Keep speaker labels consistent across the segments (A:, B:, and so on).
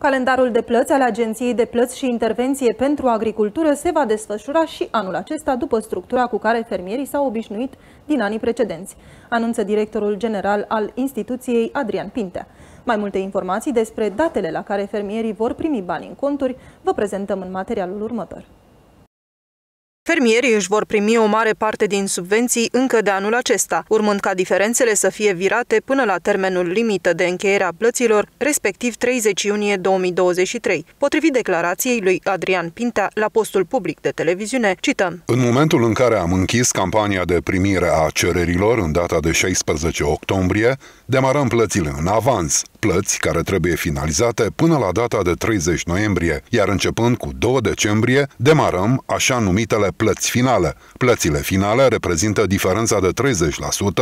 A: Calendarul de plăți al Agenției de Plăți și Intervenție pentru Agricultură se va desfășura și anul acesta după structura cu care fermierii s-au obișnuit din anii precedenți, anunță directorul general al instituției Adrian Pintea. Mai multe informații despre datele la care fermierii vor primi bani în conturi vă prezentăm în materialul următor. Fermierii își vor primi o mare parte din subvenții încă de anul acesta, urmând ca diferențele să fie virate până la termenul limită de încheiere a plăților, respectiv 30 iunie 2023, potrivit declarației lui Adrian Pintea la postul public de televiziune. Cităm.
B: În momentul în care am închis campania de primire a cererilor în data de 16 octombrie, demarăm plățile în avans, plăți care trebuie finalizate până la data de 30 noiembrie, iar începând cu 2 decembrie, demarăm așa numitele plăți finale. Plățile finale reprezintă diferența de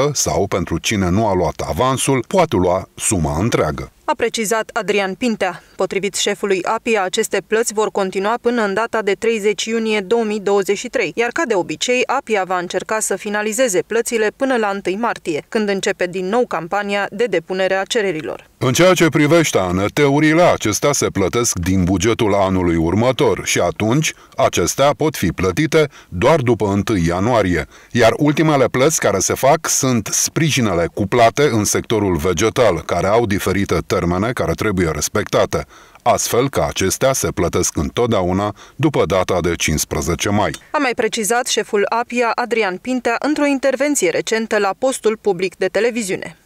B: 30% sau, pentru cine nu a luat avansul, poate lua suma întreagă
A: a precizat Adrian Pintea. Potrivit șefului API, aceste plăți vor continua până în data de 30 iunie 2023, iar ca de obicei, APIA va încerca să finalizeze plățile până la 1 martie, când începe din nou campania de depunere a cererilor.
B: În ceea ce privește ANT-urile, acestea se plătesc din bugetul anului următor și atunci acestea pot fi plătite doar după 1 ianuarie, iar ultimele plăți care se fac sunt sprijinele cuplate în sectorul vegetal, care au diferite termene care trebuie respectate, astfel că acestea se plătesc întotdeauna după data de 15 mai.
A: A mai precizat șeful APIA Adrian Pintea într-o intervenție recentă la postul public de televiziune.